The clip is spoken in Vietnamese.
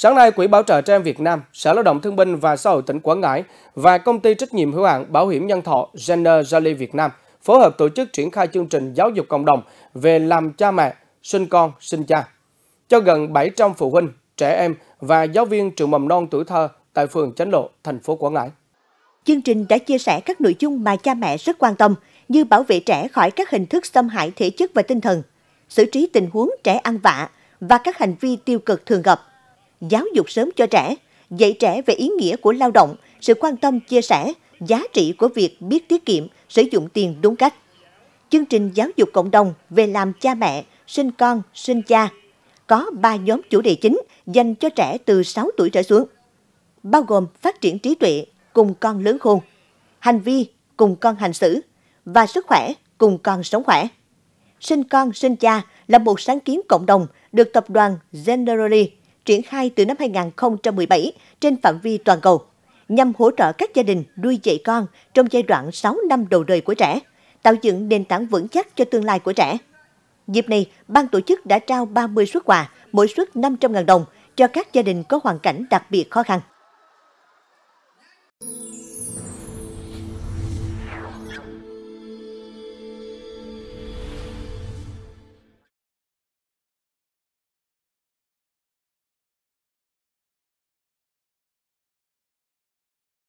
Sáng nay, Quỹ Bảo trợ Trẻ em Việt Nam, Sở Lao động Thương binh và Xã hội tỉnh Quảng Ngãi và Công ty trách nhiệm hữu hạn Bảo hiểm Nhân thọ Jenner Jolly Việt Nam phối hợp tổ chức triển khai chương trình giáo dục cộng đồng về làm cha mẹ, sinh con, sinh cha cho gần 700 phụ huynh, trẻ em và giáo viên trường mầm non tuổi thơ tại phường Chánh Lộ, thành phố Quảng Ngãi. Chương trình đã chia sẻ các nội dung mà cha mẹ rất quan tâm như bảo vệ trẻ khỏi các hình thức xâm hại thể chất và tinh thần, xử trí tình huống trẻ ăn vạ và các hành vi tiêu cực thường gặp giáo dục sớm cho trẻ, dạy trẻ về ý nghĩa của lao động, sự quan tâm chia sẻ, giá trị của việc biết tiết kiệm, sử dụng tiền đúng cách. Chương trình giáo dục cộng đồng về làm cha mẹ, sinh con, sinh cha có 3 nhóm chủ đề chính dành cho trẻ từ 6 tuổi trở xuống, bao gồm phát triển trí tuệ cùng con lớn khôn, hành vi cùng con hành xử và sức khỏe cùng con sống khỏe. Sinh con, sinh cha là một sáng kiến cộng đồng được tập đoàn Generali triển khai từ năm 2017 trên phạm vi toàn cầu nhằm hỗ trợ các gia đình nuôi dạy con trong giai đoạn 6 năm đầu đời của trẻ, tạo dựng nền tảng vững chắc cho tương lai của trẻ. Dịp này, ban tổ chức đã trao 30 suất quà, mỗi suất 500.000 đồng cho các gia đình có hoàn cảnh đặc biệt khó khăn.